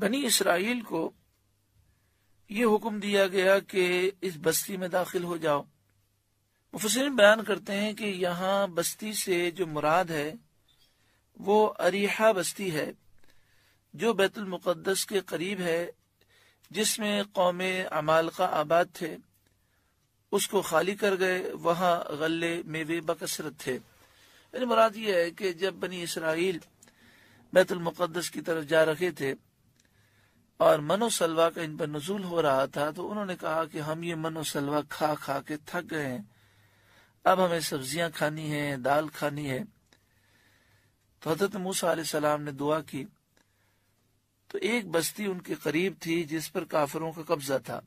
بنی اسرائیل کو یہ حکم دیا گیا کہ اس بستی میں داخل ہو جاؤ مفسرین بیان کرتے ہیں کہ یہاں بستی سے جو مراد ہے وہ اریحا بستی ہے جو بیت المقدس کے قریب ہے جس میں قوم امال کا آباد تھے اس کو خالی کر گئے وہاں غلے میوے بکثرت تھے یعنی مراد یہ ہے کہ جب بنی اسرائیل بیت المقدس کی طرف جا رہے تھے اور من و سلوا کا ان پر نزول ہو رہا تھا تو انہوں نے کہا کہ ہم یہ من و سلوا کھا کھا کے تھک گئے ہیں اب ہمیں سبزیاں کھانی ہیں دال کھانی ہے تو حضرت موسا علیہ السلام نے دعا کی تو ایک بستی ان کے قریب تھی جس پر کافروں کا قبضہ تھا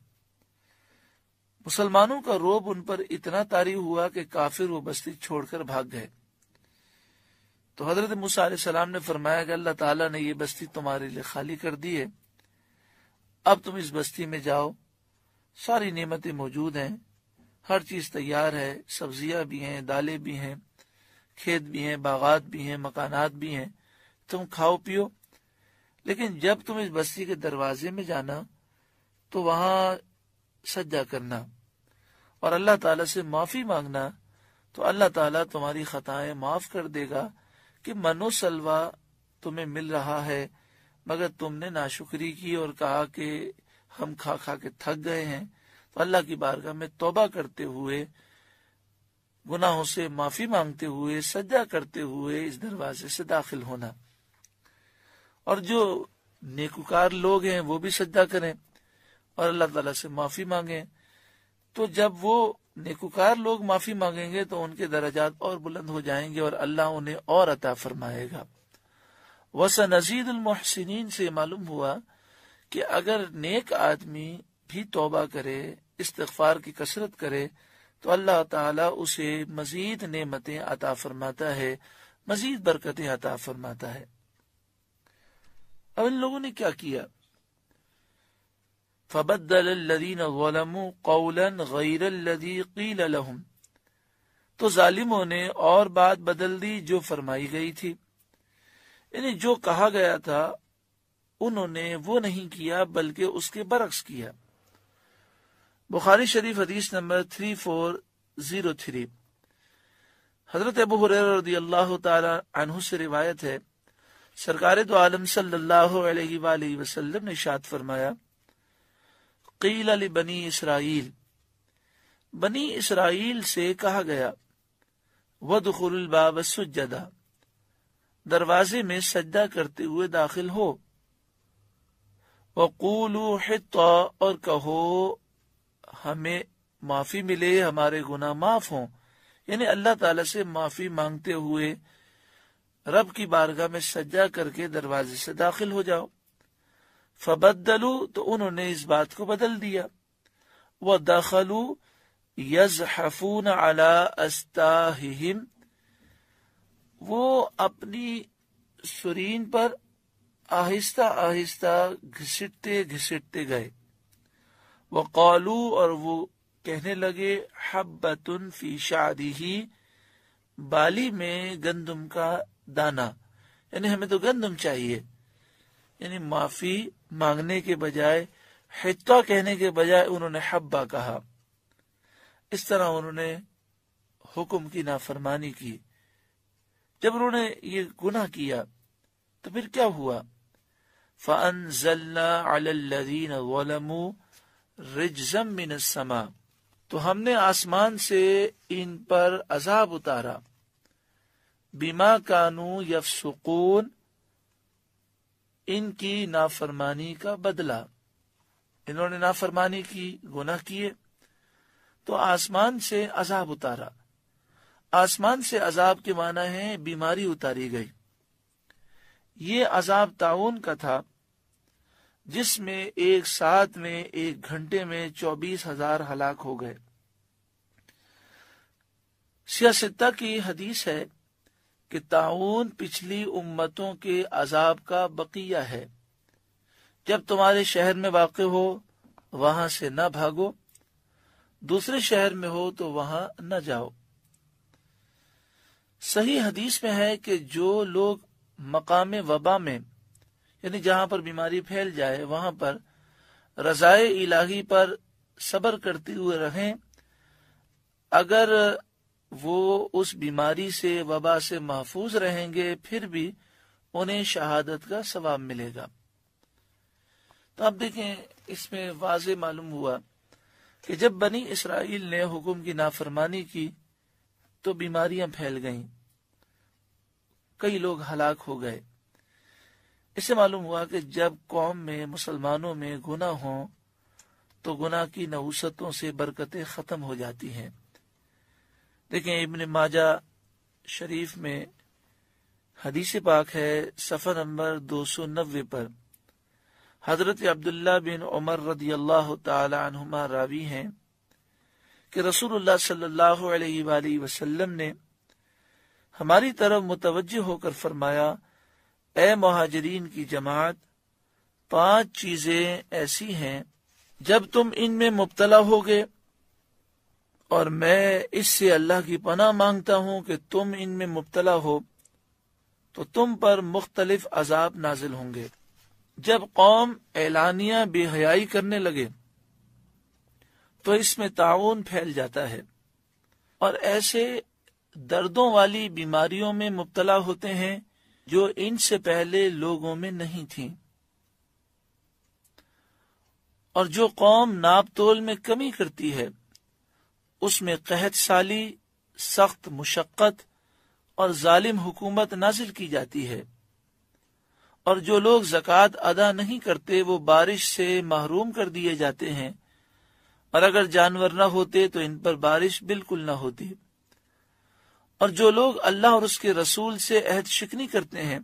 مسلمانوں کا روب ان پر اتنا تاری ہوا کہ کافر وہ بستی چھوڑ کر بھاگ گئے تو حضرت موسیٰ علیہ السلام نے فرمایا کہ اللہ تعالیٰ نے یہ بستی تمہارے لیے خالی کر دی ہے اب تم اس بستی میں جاؤ ساری نعمتیں موجود ہیں ہر چیز تیار ہے سبزیاں بھی ہیں دالیں بھی ہیں کھیت بھی ہیں باغات بھی ہیں مکانات بھی ہیں تم کھاؤ پیو لیکن جب تم اس بستی کے دروازے میں جانا تو وہاں سجا کرنا اور اللہ تعالیٰ سے معافی مانگنا تو اللہ تعالیٰ تمہاری خطائیں معاف کر دے گا کہ منو سلوا تمہیں مل رہا ہے مگر تم نے ناشکری کی اور کہا کہ ہم کھا کھا کے تھک گئے ہیں تو اللہ کی بارگاہ میں توبہ کرتے ہوئے گناہوں سے معافی مانگتے ہوئے سجا کرتے ہوئے اس دروازے سے داخل ہونا اور جو نیکوکار لوگ ہیں وہ بھی سجا کریں اور اللہ تعالیٰ سے معافی مانگیں تو جب وہ نیکوکار لوگ معافی مانگیں گے تو ان کے درجات اور بلند ہو جائیں گے اور اللہ انہیں اور عطا فرمائے گا وس نزید المحسنین سے معلوم ہوا کہ اگر نیک آدمی بھی توبہ کرے استغفار کی کثرت کرے تو اللہ تعالی اسے مزید نعمتیں عطا فرماتا ہے مزید برکتیں عطا فرماتا ہے اب ان لوگوں نے کیا کیا فبد الدین قولا قول غیر قيل قیل تو ظالموں نے اور بات بدل دی جو فرمائی گئی تھی یعنی جو کہا گیا تھا انہوں نے وہ نہیں کیا بلکہ اس کے برعکس کیا بخاری شریف حدیث نمبر 3403 حضرت ابو رضی اللہ تعالی عنہ سے روایت ہے سرکار دو عالم صلی اللہ علیہ وآلہ وسلم نے شاد فرمایا قیل علی بنی اسرائیل بنی اسرائیل سے کہا گیا ودخل الباب سجدا دروازے میں سجدہ کرتے ہوئے داخل ہو اور کہو ہمیں معافی ملے ہمارے گناہ معاف ہوں یعنی اللہ تعالی سے معافی مانگتے ہوئے رب کی بارگاہ میں سجا کر کے دروازے سے داخل ہو جاؤ فبدلو تو انہوں نے اس بات کو بدل دیا وہ داخلو یز اعلی وہ اپنی سرین پر آہستہ آہستہ گھسٹتے گھسٹتے گئے وہ کالو اور بالی میں گندم کا دانا یعنی ہمیں تو گندم چاہیے یعنی معافی مانگنے کے بجائے حتہ کہنے کے بجائے انہوں نے حبا کہا اس طرح انہوں نے حکم کی نافرمانی کی جب انہوں نے یہ گناہ کیا تو پھر کیا ہوا سما تو ہم نے آسمان سے ان پر عذاب اتارا بیما کانو یف سکون ان کی نافرمانی کا بدلا انہوں نے نافرمانی کی گناہ کیے تو آسمان سے عذاب اتارا آسمان سے عذاب کے معنی ہے بیماری اتاری گئی یہ عذاب تعاون کا تھا جس میں ایک ساتھ میں ایک گھنٹے میں چوبیس ہزار ہلاک ہو گئے سیاست کی حدیث ہے کہ تعاون پچھلی امتوں کے عذاب کا بقیہ ہے جب تمہارے شہر میں واقع ہو وہاں سے نہ بھاگو دوسرے شہر میں ہو تو وہاں نہ جاؤ صحیح حدیث میں ہے کہ جو لوگ مقام وبا میں یعنی جہاں پر بیماری پھیل جائے وہاں پر رضائے الہی پر صبر کرتے ہوئے رہیں اگر وہ اس بیماری سے وبا سے محفوظ رہیں گے پھر بھی انہیں شہادت کا ثواب ملے گا تو آپ دیکھیں اس میں واضح معلوم ہوا کہ جب بنی اسرائیل نے حکم کی نافرمانی کی تو بیماریاں پھیل گئیں کئی لوگ ہلاک ہو گئے اسے معلوم ہوا کہ جب قوم میں مسلمانوں میں گنا ہوں تو گنا کی نوسطوں سے برکتیں ختم ہو جاتی ہیں دیکھیں ابن ماجہ شریف میں حدیث پاک ہے سفر نمبر دو سو نوے پر حضرت عبداللہ بن عمر رضی اللہ تعالی عنہما راوی ہیں کہ رسول اللہ صلی اللہ علیہ وآلہ وسلم نے ہماری طرف متوجہ ہو کر فرمایا اے مہاجرین کی جماعت پانچ چیزیں ایسی ہیں جب تم ان میں مبتلا ہوگے اور میں اس سے اللہ کی پناہ مانگتا ہوں کہ تم ان میں مبتلا ہو تو تم پر مختلف عذاب نازل ہوں گے جب قوم اعلانیہ بے حیائی کرنے لگے تو اس میں تعاون پھیل جاتا ہے اور ایسے دردوں والی بیماریوں میں مبتلا ہوتے ہیں جو ان سے پہلے لوگوں میں نہیں تھیں اور جو قوم ناپ تول میں کمی کرتی ہے اس میں قحط سالی سخت مشقت اور ظالم حکومت نازل کی جاتی ہے اور جو لوگ زکوٰۃ ادا نہیں کرتے وہ بارش سے محروم کر دیے جاتے ہیں اور اگر جانور نہ ہوتے تو ان پر بارش بالکل نہ ہوتی اور جو لوگ اللہ اور اس کے رسول سے عہد شکنی کرتے ہیں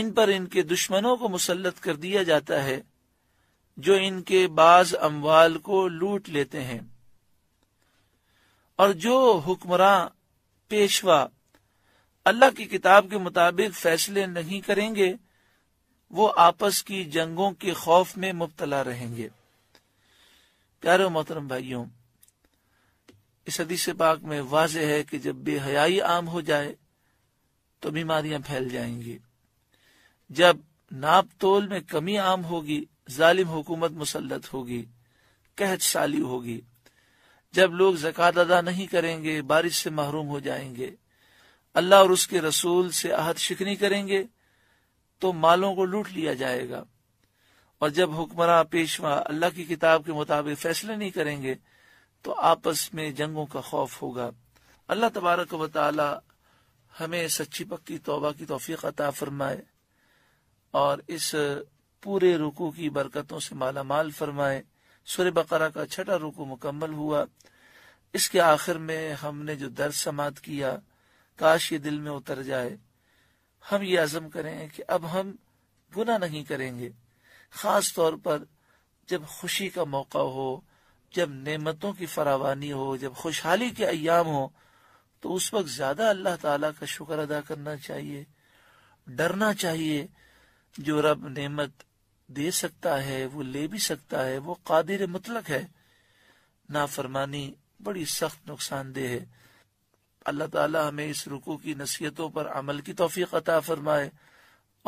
ان پر ان کے دشمنوں کو مسلط کر دیا جاتا ہے جو ان کے بعض اموال کو لوٹ لیتے ہیں اور جو حکمراں پیشوا اللہ کی کتاب کے مطابق فیصلے نہیں کریں گے وہ آپس کی جنگوں کے خوف میں مبتلا رہیں گے پیارے محترم بھائیوں اس حدیث پاک میں واضح ہے کہ جب بے حیائی عام ہو جائے تو بیماریاں پھیل جائیں گی جب ناپ تول میں کمی عام ہوگی ظالم حکومت مسلط ہوگی قحط سالی ہوگی جب لوگ زکوٰۃ ادا نہیں کریں گے بارش سے محروم ہو جائیں گے اللہ اور اس کے رسول سے عہد شکنی کریں گے تو مالوں کو لوٹ لیا جائے گا اور جب حکمراں پیشوا اللہ کی کتاب کے مطابق فیصلے نہیں کریں گے تو آپس میں جنگوں کا خوف ہوگا اللہ تبارک و تعالی ہمیں سچی پکی توبہ کی توفیق عطا فرمائے اور اس پورے رکو کی برکتوں سے مالا مال فرمائے سور بقرہ کا چھٹا رکو مکمل ہوا اس کے آخر میں ہم نے جو درد سماعت کیا کاش یہ دل میں اتر جائے ہم یہ عزم کریں کہ اب ہم گناہ نہیں کریں گے خاص طور پر جب خوشی کا موقع ہو جب نعمتوں کی فراوانی ہو جب خوشحالی کے ایام ہو تو اس وقت زیادہ اللہ تعالیٰ کا شکر ادا کرنا چاہیے ڈرنا چاہیے جو رب نعمت دے سکتا ہے وہ لے بھی سکتا ہے وہ قادر مطلق ہے نافرمانی بڑی سخت نقصان دہ ہے اللہ تعالیٰ ہمیں اس رکو کی نصیحتوں پر عمل کی توفیق عطا فرمائے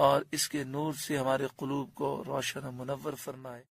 اور اس کے نور سے ہمارے قلوب کو روشن و منور فرمائے